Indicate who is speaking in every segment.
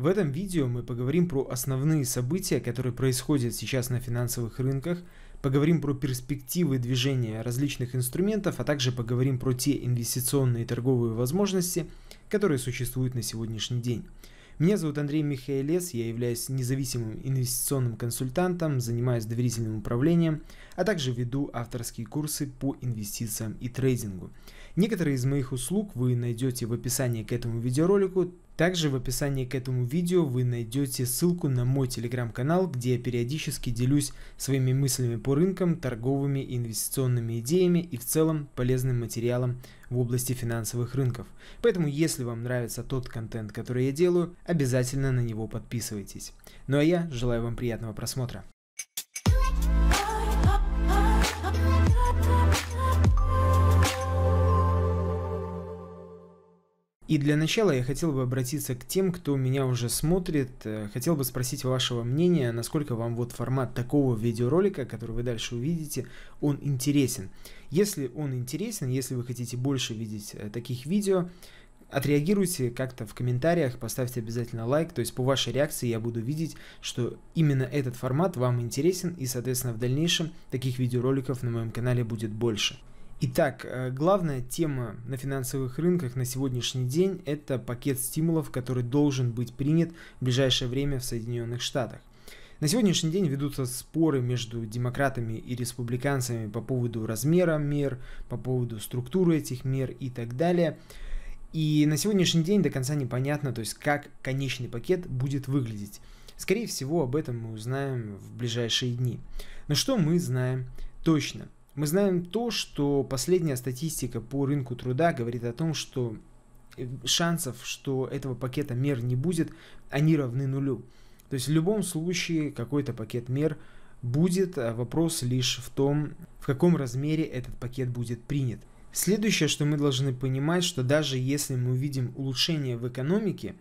Speaker 1: В этом видео мы поговорим про основные события, которые происходят сейчас на финансовых рынках, поговорим про перспективы движения различных инструментов, а также поговорим про те инвестиционные и торговые возможности, которые существуют на сегодняшний день. Меня зовут Андрей Михаилец, я являюсь независимым инвестиционным консультантом, занимаюсь доверительным управлением, а также веду авторские курсы по инвестициям и трейдингу. Некоторые из моих услуг вы найдете в описании к этому видеоролику, также в описании к этому видео вы найдете ссылку на мой телеграм-канал, где я периодически делюсь своими мыслями по рынкам, торговыми и инвестиционными идеями и в целом полезным материалом в области финансовых рынков. Поэтому, если вам нравится тот контент, который я делаю, обязательно на него подписывайтесь. Ну а я желаю вам приятного просмотра. И для начала я хотел бы обратиться к тем, кто меня уже смотрит. Э, хотел бы спросить вашего мнения, насколько вам вот формат такого видеоролика, который вы дальше увидите, он интересен. Если он интересен, если вы хотите больше видеть э, таких видео, отреагируйте как-то в комментариях, поставьте обязательно лайк, то есть по вашей реакции я буду видеть, что именно этот формат вам интересен и, соответственно, в дальнейшем таких видеороликов на моем канале будет больше. Итак, э, главная тема на финансовых рынках на сегодняшний день – это пакет стимулов, который должен быть принят в ближайшее время в Соединенных Штатах. На сегодняшний день ведутся споры между демократами и республиканцами по поводу размера мер, по поводу структуры этих мер и так далее. И на сегодняшний день до конца непонятно, то есть как конечный пакет будет выглядеть. Скорее всего, об этом мы узнаем в ближайшие дни. Но что мы знаем точно – мы знаем то, что последняя статистика по рынку труда говорит о том, что э, шансов, что этого пакета мер не будет, они равны нулю. То есть в любом случае какой-то пакет мер будет, а вопрос лишь в том, в каком размере этот пакет будет принят. Следующее, что мы должны понимать, что даже если мы увидим улучшение в экономике,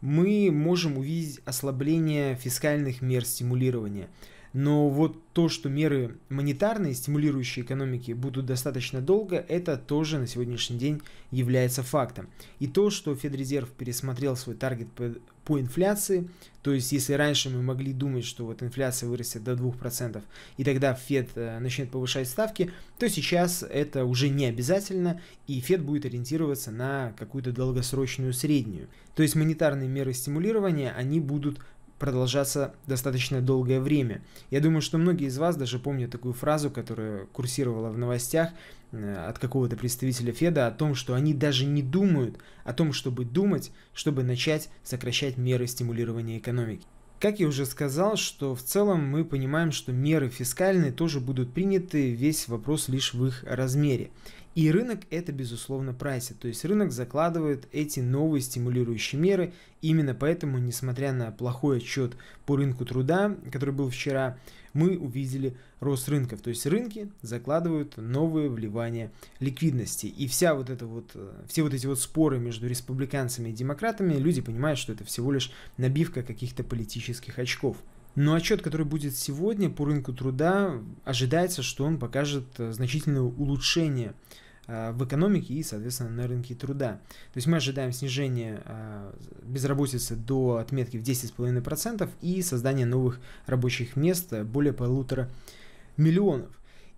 Speaker 1: мы можем увидеть ослабление фискальных мер стимулирования – но вот то, что меры монетарные, стимулирующие экономики, будут достаточно долго, это тоже на сегодняшний день является фактом. И то, что Федрезерв пересмотрел свой таргет по, по инфляции, то есть если раньше мы могли думать, что вот инфляция вырастет до 2%, и тогда Фед э, начнет повышать ставки, то сейчас это уже не обязательно, и Фед будет ориентироваться на какую-то долгосрочную среднюю. То есть монетарные меры стимулирования, они будут продолжаться достаточно долгое время. Я думаю, что многие из вас даже помнят такую фразу, которая курсировала в новостях э, от какого-то представителя Феда о том, что они даже не думают о том, чтобы думать, чтобы начать сокращать меры стимулирования экономики. Как я уже сказал, что в целом мы понимаем, что меры фискальные тоже будут приняты, весь вопрос лишь в их размере. И рынок это, безусловно, прайсит. То есть рынок закладывает эти новые стимулирующие меры. Именно поэтому, несмотря на плохой отчет по рынку труда, который был вчера, мы увидели рост рынков. То есть рынки закладывают новые вливания ликвидности. И вся вот эта вот, все вот эти вот споры между республиканцами и демократами, люди понимают, что это всего лишь набивка каких-то политических очков. Но отчет, который будет сегодня по рынку труда, ожидается, что он покажет э, значительное улучшение Э, в экономике и, соответственно, на рынке труда. То есть мы ожидаем снижения э, безработицы до отметки в 10,5% и создание новых рабочих мест э, более полутора миллионов.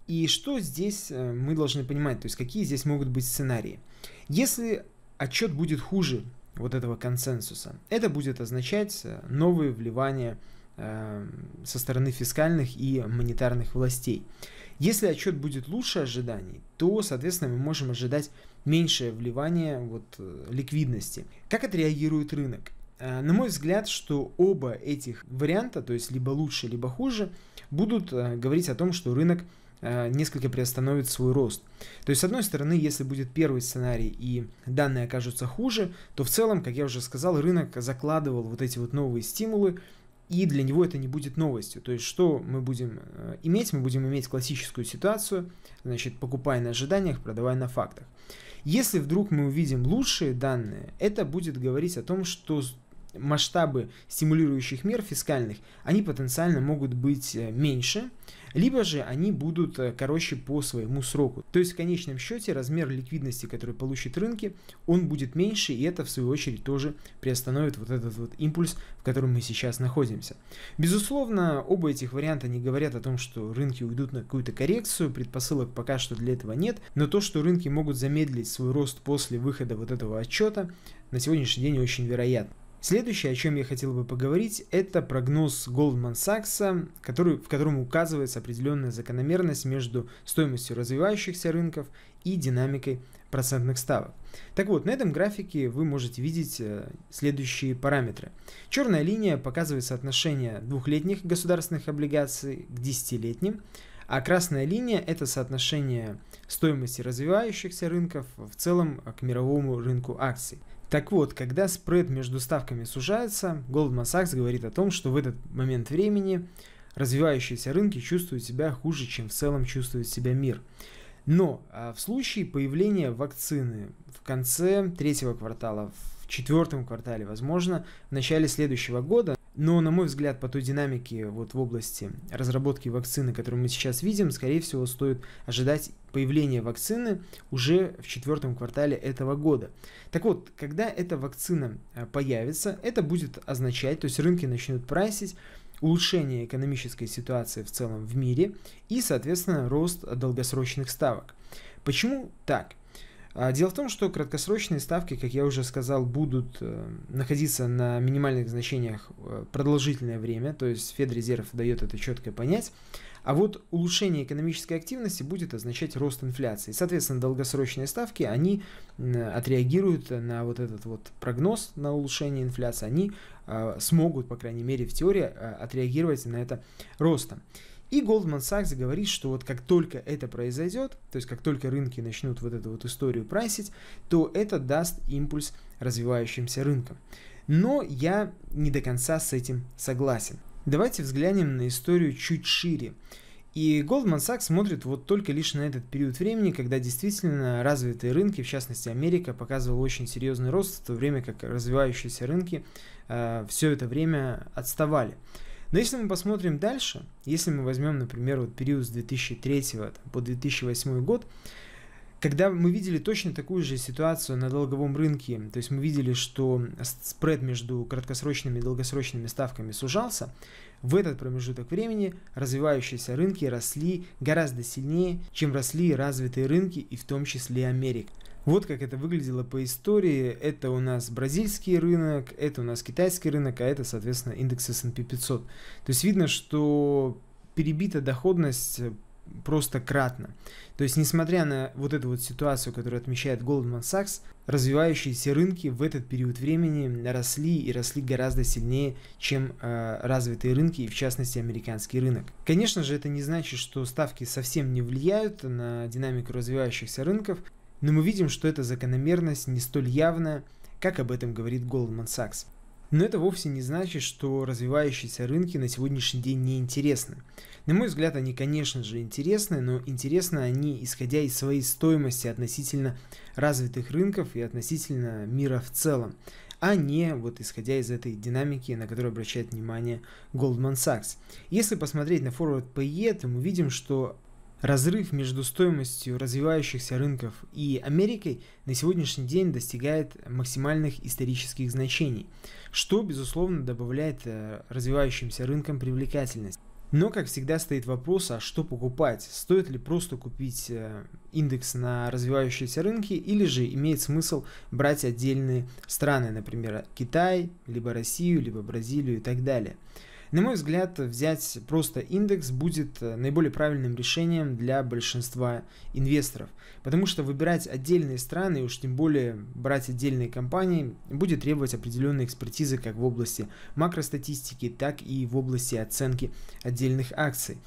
Speaker 1: И что здесь мы должны понимать, то есть какие здесь могут быть сценарии. Если отчет будет хуже вот этого консенсуса, это будет означать новые вливания со стороны фискальных и монетарных властей. Если отчет будет лучше ожиданий, то, соответственно, мы можем ожидать меньшее вливание вот, э, ликвидности. Как отреагирует рынок? Э, на мой взгляд, что оба этих варианта, то есть либо лучше, либо хуже, будут э, говорить о том, что рынок несколько приостановит свой рост. То есть, с одной стороны, если будет первый сценарий и данные окажутся хуже, то в целом, как я уже сказал, рынок закладывал вот эти вот новые стимулы, и для него это не будет новостью. То есть что мы будем э, иметь? Мы будем иметь классическую ситуацию, значит, покупая на ожиданиях, продавая на фактах. Если вдруг мы увидим лучшие данные, это будет говорить о том, что масштабы стимулирующих мер фискальных, они потенциально могут быть э, меньше, либо же они будут э, короче по своему сроку. То есть в конечном счете размер ликвидности, который получит рынки, он будет меньше, и это в свою очередь тоже приостановит вот этот вот импульс, в котором мы сейчас находимся. Безусловно, оба этих варианта не говорят о том, что рынки уйдут на какую-то коррекцию, предпосылок пока что для этого нет, но то, что рынки могут замедлить свой рост после выхода вот этого отчета, на сегодняшний день очень вероятно. Следующее, о чем я хотел бы поговорить, это прогноз Goldman Sachs, который, в котором указывается определенная закономерность между стоимостью развивающихся рынков и динамикой процентных ставок. Так вот, на этом графике вы можете видеть э, следующие параметры. Черная линия показывает соотношение двухлетних государственных облигаций к десятилетним, а красная линия – это соотношение стоимости развивающихся рынков в целом к мировому рынку акций. Так вот, когда спред между ставками сужается, Goldman Sachs говорит о том, что в этот момент времени развивающиеся рынки чувствуют себя хуже, чем в целом чувствует себя мир. Но а в случае появления вакцины в конце третьего квартала, в четвертом квартале, возможно, в начале следующего года, но, на мой взгляд, по той динамике вот в области разработки вакцины, которую мы сейчас видим, скорее всего, стоит ожидать появления вакцины уже в четвертом квартале этого года. Так вот, когда эта вакцина э, появится, это будет означать, то есть рынки начнут прайсить улучшение экономической ситуации в целом в мире и, соответственно, рост долгосрочных ставок. Почему так? А, дело в том, что краткосрочные ставки, как я уже сказал, будут э, находиться на минимальных значениях э, продолжительное время, то есть Федрезерв дает это четко понять. А вот улучшение экономической активности будет означать рост инфляции. Соответственно, долгосрочные ставки, они отреагируют на вот этот вот прогноз на улучшение инфляции, они а, смогут, по крайней мере в теории, а, отреагировать на это ростом. И Goldman Sachs говорит, что вот как только это произойдет, то есть как только рынки начнут вот эту вот историю прайсить, то это даст импульс развивающимся рынкам. Но я не до конца с этим согласен. Давайте взглянем на историю чуть шире. И Goldman Sachs смотрит вот только лишь на этот период времени, когда действительно развитые рынки, в частности Америка, показывала очень серьезный рост, в то время как развивающиеся рынки э, все это время отставали. Но если мы посмотрим дальше, если мы возьмем, например, вот период с 2003 по 2008 год, когда мы видели точно такую же ситуацию на долговом рынке, то есть мы видели, что спред между краткосрочными и долгосрочными ставками сужался, в этот промежуток времени развивающиеся рынки росли гораздо сильнее, чем росли развитые рынки и в том числе Америка. Вот как это выглядело по истории. Это у нас бразильский рынок, это у нас китайский рынок, а это, соответственно, индекс S&P 500. То есть видно, что перебита доходность э, просто кратно. То есть, несмотря на вот эту вот ситуацию, которую отмечает Goldman Sachs, развивающиеся рынки в этот период времени росли и росли гораздо сильнее, чем э, развитые рынки, и в частности американский рынок. Конечно же, это не значит, что ставки совсем не влияют на динамику развивающихся рынков. Но мы видим, что эта закономерность не столь явна, как об этом говорит Goldman Sachs. Но это вовсе не значит, что развивающиеся рынки на сегодняшний день не интересны. На мой взгляд, они, конечно же, интересны, но интересны они, исходя из своей стоимости относительно развитых рынков и относительно мира в целом, а не вот исходя из этой динамики, на которую обращает внимание Goldman Sachs. Если посмотреть на forward PE, то мы видим, что Разрыв между стоимостью развивающихся рынков и Америкой на сегодняшний день достигает максимальных исторических значений, что, безусловно, добавляет э, развивающимся рынкам привлекательность. Но, как всегда, стоит вопрос, а что покупать? Стоит ли просто купить э, индекс на развивающиеся рынки или же имеет смысл брать отдельные страны, например, Китай, либо Россию, либо Бразилию и так далее – на мой взгляд, взять просто индекс будет э, наиболее правильным решением для большинства инвесторов, потому что выбирать отдельные страны и уж тем более брать отдельные компании будет требовать определенной экспертизы как в области макростатистики, так и в области оценки отдельных акций.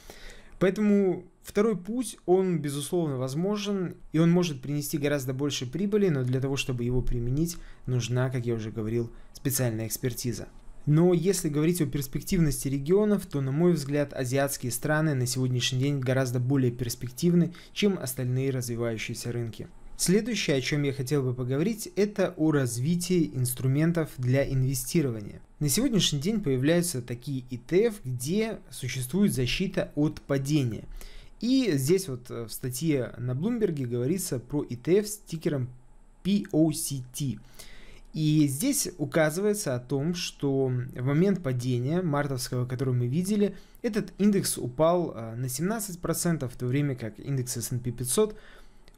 Speaker 1: Поэтому второй путь, он безусловно возможен, и он может принести гораздо больше прибыли, но для того, чтобы его применить, нужна, как я уже говорил, специальная экспертиза. Но если говорить о перспективности регионов, то, на мой взгляд, азиатские страны на сегодняшний день гораздо более перспективны, чем остальные развивающиеся рынки. Следующее, о чем я хотел бы поговорить, это о развитии инструментов для инвестирования. На сегодняшний день появляются такие ETF, где существует защита от падения. И здесь вот э, в статье на Bloomberg говорится про ETF с тикером POCT. И здесь указывается о том, что в момент падения мартовского, который мы видели, этот индекс упал э, на 17%, в то время как индекс S&P 500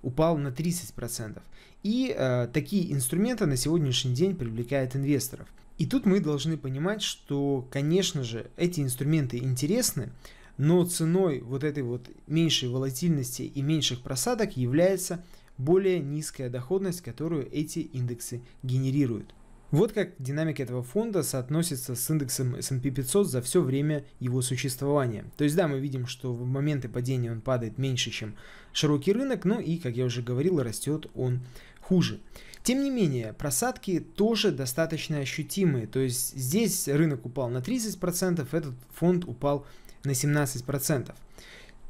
Speaker 1: упал на 30%. И э, такие инструменты на сегодняшний день привлекают инвесторов. И тут мы должны понимать, что, конечно же, эти инструменты интересны, но ценой вот этой вот меньшей волатильности и меньших просадок является более низкая доходность, которую эти индексы генерируют. Вот как динамика этого фонда соотносится с индексом S&P 500 за все время его существования. То есть да, мы видим, что в моменты падения он падает меньше, чем широкий рынок, но и, как я уже говорил, растет он хуже. Тем не менее, просадки тоже достаточно ощутимые. То есть здесь рынок упал на 30%, этот фонд упал на 17%.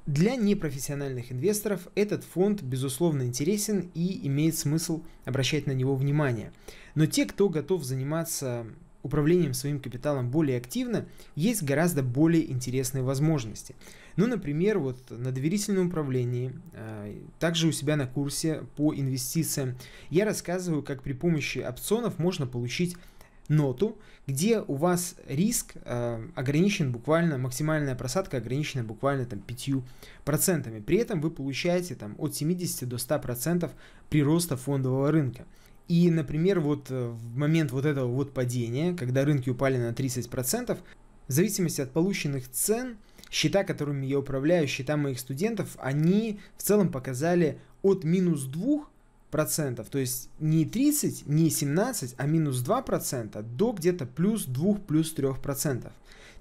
Speaker 1: Для непрофессиональных инвесторов этот фонд, безусловно, интересен и имеет смысл обращать на него внимание. Но те, кто готов заниматься управлением своим капиталом более активно, есть гораздо более интересные возможности. Ну, например, вот на доверительном управлении, а, также у себя на курсе по инвестициям, я рассказываю, как при помощи опционов можно получить ноту, где у вас риск э, ограничен буквально, максимальная просадка ограничена буквально там 5%. При этом вы получаете там от 70 до 100% прироста фондового рынка. И, например, вот э, в момент вот этого вот падения, когда рынки упали на 30%, в зависимости от полученных цен, счета, которыми я управляю, счета моих студентов, они в целом показали от минус 2 процентов, то есть не 30, не 17, а минус 2 процента до где-то плюс 2, плюс 3 процентов.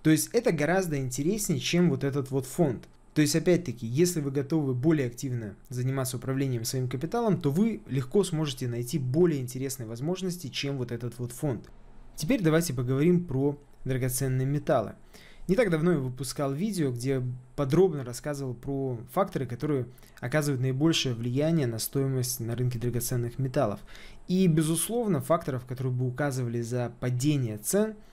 Speaker 1: То есть это гораздо интереснее, чем вот этот вот фонд. То есть, опять-таки, если вы готовы более активно заниматься управлением своим капиталом, то вы легко сможете найти более интересные возможности, чем вот этот вот фонд. Теперь давайте поговорим про драгоценные металлы. Не так давно я выпускал видео, где подробно рассказывал про факторы, которые оказывают наибольшее влияние на стоимость на рынке драгоценных металлов. И, безусловно, факторов, которые бы указывали за падение цен –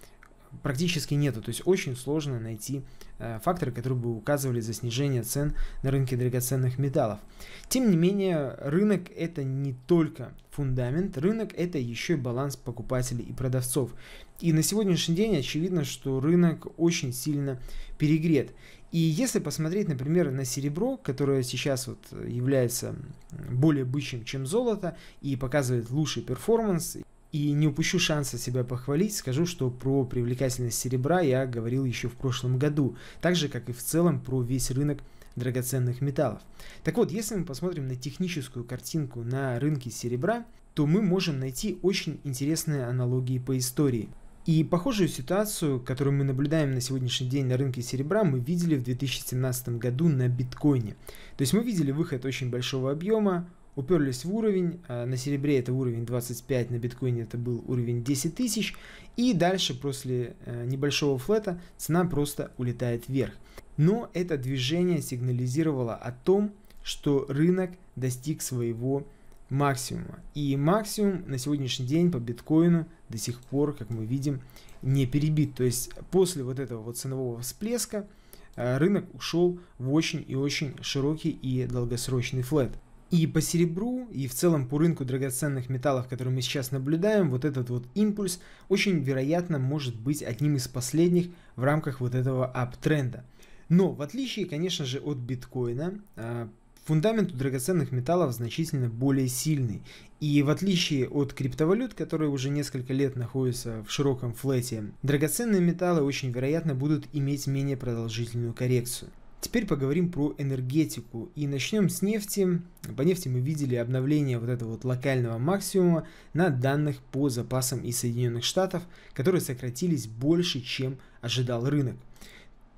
Speaker 1: практически нету. То есть очень сложно найти э, факторы, которые бы указывали за снижение цен на рынке драгоценных металлов. Тем не менее, рынок это не только фундамент, рынок это еще и баланс покупателей и продавцов. И на сегодняшний день очевидно, что рынок очень сильно перегрет. И если посмотреть, например, на серебро, которое сейчас вот является более бычьим, чем золото, и показывает лучший перформанс, и не упущу шанса себя похвалить, скажу, что про привлекательность серебра я говорил еще в прошлом году, так же, как и в целом про весь рынок драгоценных металлов. Так вот, если мы посмотрим на техническую картинку на рынке серебра, то мы можем найти очень интересные аналогии по истории. И похожую ситуацию, которую мы наблюдаем на сегодняшний день на рынке серебра, мы видели в 2017 году на биткоине. То есть мы видели выход очень большого объема, уперлись в уровень, э, на серебре это уровень 25, на биткоине это был уровень 10 тысяч, и дальше после э, небольшого флета цена просто улетает вверх. Но это движение сигнализировало о том, что рынок достиг своего максимума. И максимум на сегодняшний день по биткоину до сих пор, как мы видим, не перебит. То есть после вот этого вот ценового всплеска э, рынок ушел в очень и очень широкий и долгосрочный флет. И по серебру, и в целом по рынку драгоценных металлов, который мы сейчас наблюдаем, вот этот вот импульс очень вероятно может быть одним из последних в рамках вот этого аптренда. Но в отличие, конечно же, от биткоина, а, фундамент у драгоценных металлов значительно более сильный. И в отличие от криптовалют, которые уже несколько лет находятся в широком флете, драгоценные металлы очень вероятно будут иметь менее продолжительную коррекцию. Теперь поговорим про энергетику и начнем с нефти. По нефти мы видели обновление вот этого вот локального максимума на данных по запасам из Соединенных Штатов, которые сократились больше, чем ожидал рынок.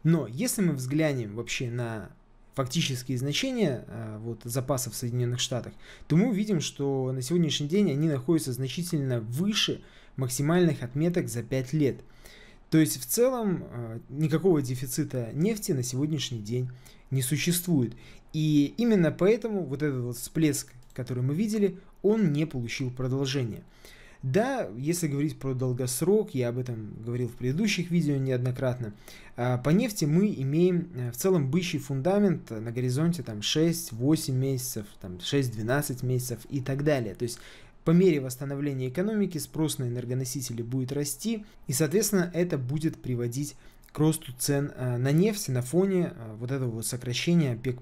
Speaker 1: Но если мы взглянем вообще на фактические значения э, вот, запасов в Соединенных Штатах, то мы увидим, что на сегодняшний день они находятся значительно выше максимальных отметок за 5 лет – то есть в целом э, никакого дефицита нефти на сегодняшний день не существует. И именно поэтому вот этот вот всплеск, который мы видели, он не получил продолжения. Да, если говорить про долгосрок, я об этом говорил в предыдущих видео неоднократно, а, по нефти мы имеем э, в целом бычий фундамент на горизонте там 6-8 месяцев, там 6-12 месяцев и так далее. То есть по мере восстановления экономики спрос на энергоносители будет расти, и, соответственно, это будет приводить к росту цен э, на нефть на фоне э, вот этого вот сокращения ОПЕК+,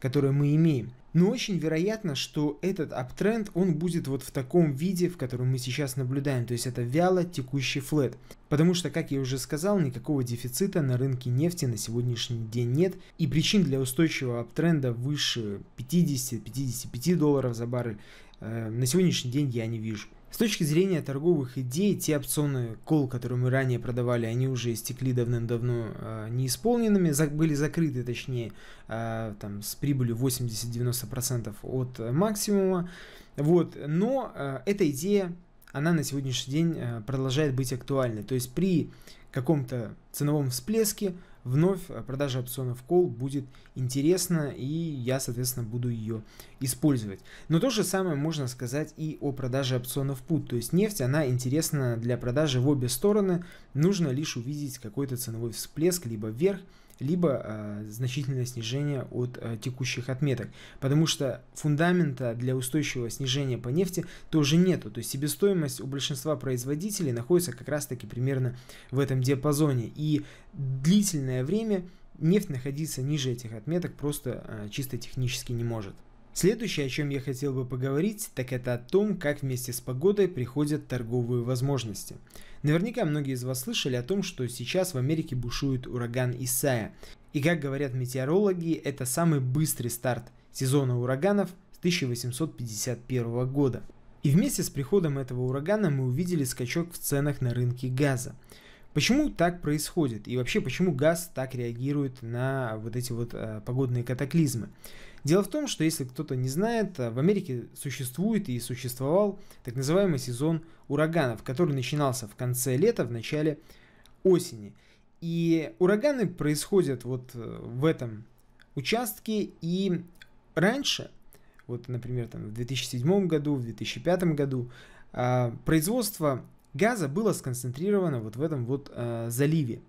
Speaker 1: которое мы имеем. Но очень вероятно, что этот аптренд, он будет вот в таком виде, в котором мы сейчас наблюдаем, то есть это вяло текущий флет. Потому что, как я уже сказал, никакого дефицита на рынке нефти на сегодняшний день нет, и причин для устойчивого аптренда выше 50-55 долларов за баррель Э, на сегодняшний день я не вижу. С точки зрения торговых идей, те опционы кол, которые мы ранее продавали, они уже истекли давным-давно э, неисполненными, за, были закрыты, точнее, э, там, с прибылью 80-90% от максимума. Вот. Но э, эта идея, она на сегодняшний день э, продолжает быть актуальной. То есть при каком-то ценовом всплеске вновь э, продажа опционов Call будет интересна, и я, соответственно, буду ее использовать. Но то же самое можно сказать и о продаже опционов Put, то есть нефть, она интересна для продажи в обе стороны, нужно лишь увидеть какой-то ценовой всплеск либо вверх, либо э, значительное снижение от э, текущих отметок, потому что фундамента для устойчивого снижения по нефти тоже нету, то есть себестоимость у большинства производителей находится как раз-таки примерно в этом диапазоне, и длительное время нефть находиться ниже этих отметок просто э, чисто технически не может. Следующее, о чем я хотел бы поговорить, так это о том, как вместе с погодой приходят торговые возможности. Наверняка многие из вас слышали о том, что сейчас в Америке бушует ураган Исая. И как говорят метеорологи, это самый быстрый старт сезона ураганов с 1851 года. И вместе с приходом этого урагана мы увидели скачок в ценах на рынке газа. Почему так происходит? И вообще, почему газ так реагирует на вот эти вот э, погодные катаклизмы? Дело в том, что если кто-то не знает, э, в Америке существует и существовал так называемый сезон ураганов, который начинался в конце лета, в начале осени. И ураганы происходят вот э, в этом участке, и раньше, вот, например, там, в 2007 году, в 2005 году, э, производство газа было сконцентрировано вот в этом вот заливе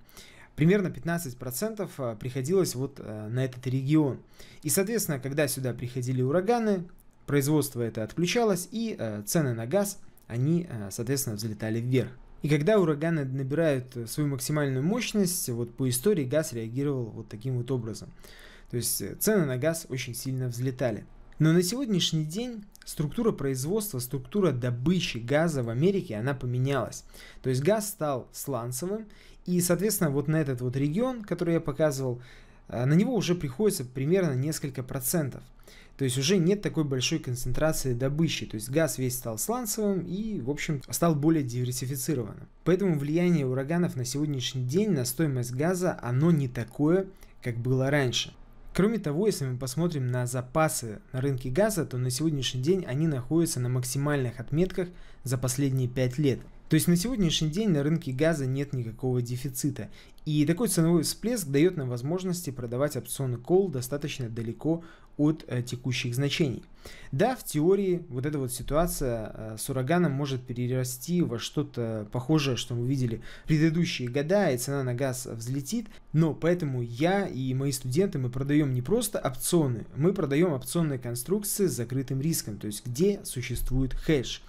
Speaker 1: примерно 15% э, приходилось вот э, на этот регион. И, соответственно, когда сюда приходили ураганы, производство это отключалось, и э, цены на газ, они, соответственно, взлетали вверх. И когда ураганы набирают свою максимальную мощность, вот по истории газ реагировал вот таким вот образом. То есть цены на газ очень сильно взлетали. Но на сегодняшний день структура производства, структура добычи газа в Америке, она поменялась. То есть газ стал сланцевым, и, соответственно, вот на этот вот регион, который я показывал, э, на него уже приходится примерно несколько процентов. То есть уже нет такой большой концентрации добычи, то есть газ весь стал сланцевым и, в общем, стал более диверсифицированным. Поэтому влияние ураганов на сегодняшний день на стоимость газа, оно не такое, как было раньше. Кроме того, если мы посмотрим на запасы на рынке газа, то на сегодняшний день они находятся на максимальных отметках за последние 5 лет. То есть на сегодняшний день на рынке газа нет никакого дефицита. И такой ценовой всплеск дает нам возможности продавать опционы кол достаточно далеко от э, текущих значений. Да, в теории вот эта вот ситуация э, с ураганом может перерасти во что-то похожее, что мы видели в предыдущие года, и цена на газ взлетит, но поэтому я и мои студенты, мы продаем не просто опционы, мы продаем опционные конструкции с закрытым риском, то есть где существует хэш.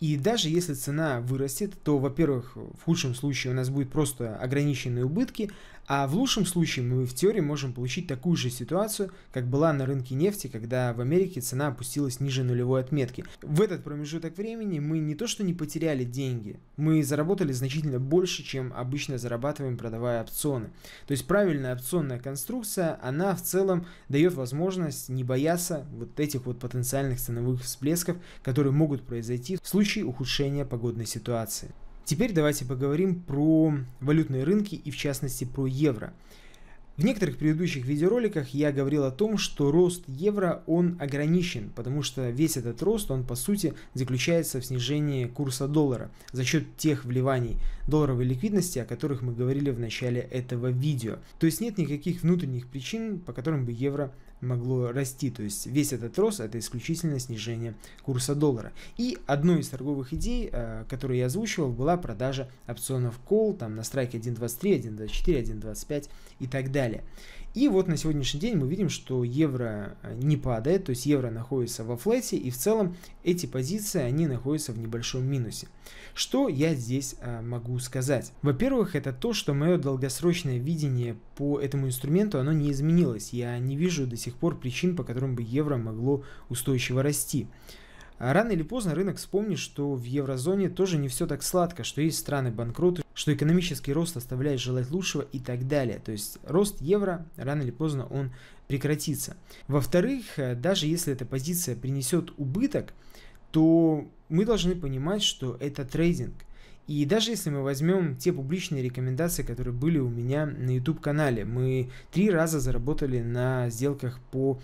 Speaker 1: И даже если цена вырастет, то, во-первых, в худшем случае у нас будет просто ограниченные убытки, а в лучшем случае мы в теории можем получить такую же ситуацию, как была на рынке нефти, когда в Америке цена опустилась ниже нулевой отметки. В этот промежуток времени мы не то что не потеряли деньги, мы заработали значительно больше, чем обычно зарабатываем, продавая опционы. То есть правильная опционная конструкция, она в целом дает возможность не бояться вот этих вот потенциальных ценовых всплесков, которые могут произойти в случае ухудшения погодной ситуации. Теперь давайте поговорим про валютные рынки и в частности про евро. В некоторых предыдущих видеороликах я говорил о том, что рост евро, он ограничен, потому что весь этот рост, он по сути заключается в снижении курса доллара за счет тех вливаний долларовой ликвидности, о которых мы говорили в начале этого видео. То есть нет никаких внутренних причин, по которым бы евро могло расти. То есть весь этот рост – это исключительно снижение курса доллара. И одной из торговых идей, э, которую я озвучивал, была продажа опционов call там, на страйке 1.23, 1.24, 1.25 и так далее. И вот на сегодняшний день мы видим, что евро э, не падает, то есть евро находится во флете, и в целом эти позиции, они находятся в небольшом минусе. Что я здесь э, могу сказать? Во-первых, это то, что мое долгосрочное видение по этому инструменту, оно не изменилось. Я не вижу до сих пор причин, по которым бы евро могло устойчиво расти. А рано или поздно рынок вспомнит, что в еврозоне тоже не все так сладко, что есть страны-банкроты, что экономический рост оставляет желать лучшего и так далее. То есть рост евро рано или поздно он прекратится. Во-вторых, э, даже если эта позиция принесет убыток, то мы должны понимать, что это трейдинг. И даже если мы возьмем те публичные рекомендации, которые были у меня на YouTube-канале, мы три раза заработали на сделках по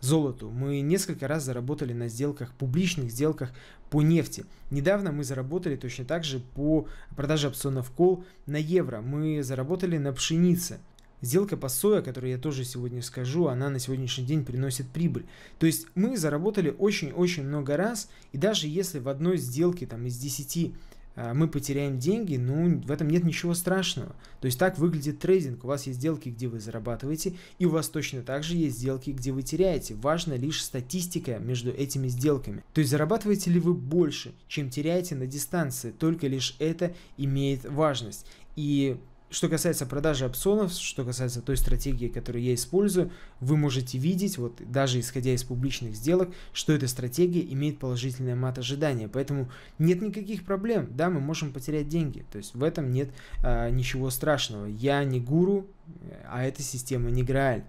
Speaker 1: золоту. Мы несколько раз заработали на сделках, публичных сделках по нефти. Недавно мы заработали точно так же по продаже опционов кол на евро. Мы заработали на пшенице. Сделка по соя, которую я тоже сегодня скажу, она на сегодняшний день приносит прибыль. То есть мы заработали очень-очень много раз, и даже если в одной сделке там из 10 Э, мы потеряем деньги, ну, в этом нет ничего страшного. То есть так выглядит трейдинг. У вас есть сделки, где вы зарабатываете, и у вас точно так же есть сделки, где вы теряете. Важна лишь статистика между этими сделками. То есть зарабатываете ли вы больше, чем теряете на дистанции. Только лишь это имеет важность. И что касается продажи опционов, что касается той стратегии, которую я использую, вы можете видеть, вот даже исходя из публичных сделок, что эта стратегия имеет положительное мат-ожидание. Поэтому нет никаких проблем, да, мы можем потерять деньги. То есть в этом нет а, ничего страшного. Я не гуру, а эта система не Грааль.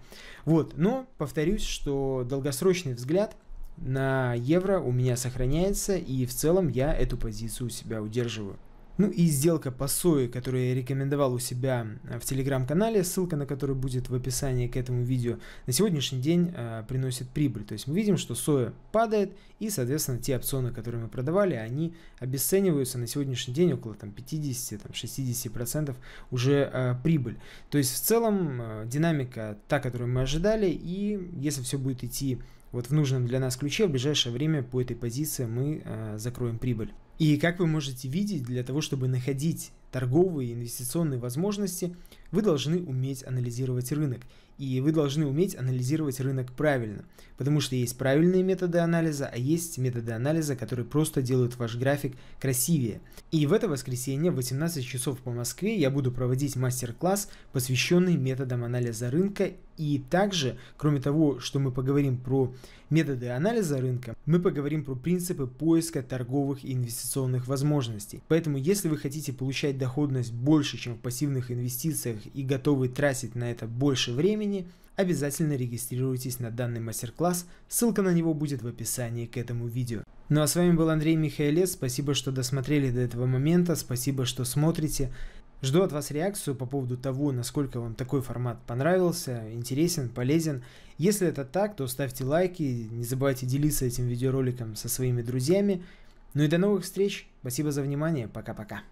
Speaker 1: Вот, но повторюсь, что долгосрочный взгляд на евро у меня сохраняется, и в целом я эту позицию у себя удерживаю. Ну и сделка по сою, которую я рекомендовал у себя э, в телеграм-канале, ссылка на который будет в описании к этому видео, на сегодняшний день э, приносит прибыль. То есть мы видим, что соя падает и, соответственно, те опционы, которые мы продавали, они обесцениваются на сегодняшний день около 50-60% уже э, прибыль. То есть в целом э, динамика та, которую мы ожидали, и если все будет идти вот в нужном для нас ключе, в ближайшее время по этой позиции мы э, закроем прибыль. И как вы можете видеть, для того, чтобы находить торговые и инвестиционные возможности, вы должны уметь анализировать рынок и вы должны уметь анализировать рынок правильно, потому что есть правильные методы анализа, а есть методы анализа, которые просто делают ваш график красивее. И в это воскресенье в 18 часов по Москве я буду проводить мастер-класс, посвященный методам анализа рынка. И также, кроме того, что мы поговорим про методы анализа рынка, мы поговорим про принципы поиска торговых и инвестиционных возможностей. Поэтому, если вы хотите получать доходность больше, чем в пассивных инвестициях и готовы тратить на это больше времени, времени, обязательно регистрируйтесь на данный мастер-класс, ссылка на него будет в описании к этому видео. Ну а с вами был Андрей Михаилец, спасибо, что досмотрели до этого момента, спасибо, что смотрите. Жду от вас реакцию по поводу того, насколько вам такой формат понравился, интересен, полезен. Если это так, то ставьте лайки, не забывайте делиться этим видеороликом со своими друзьями. Ну и до новых встреч, спасибо за внимание, пока-пока.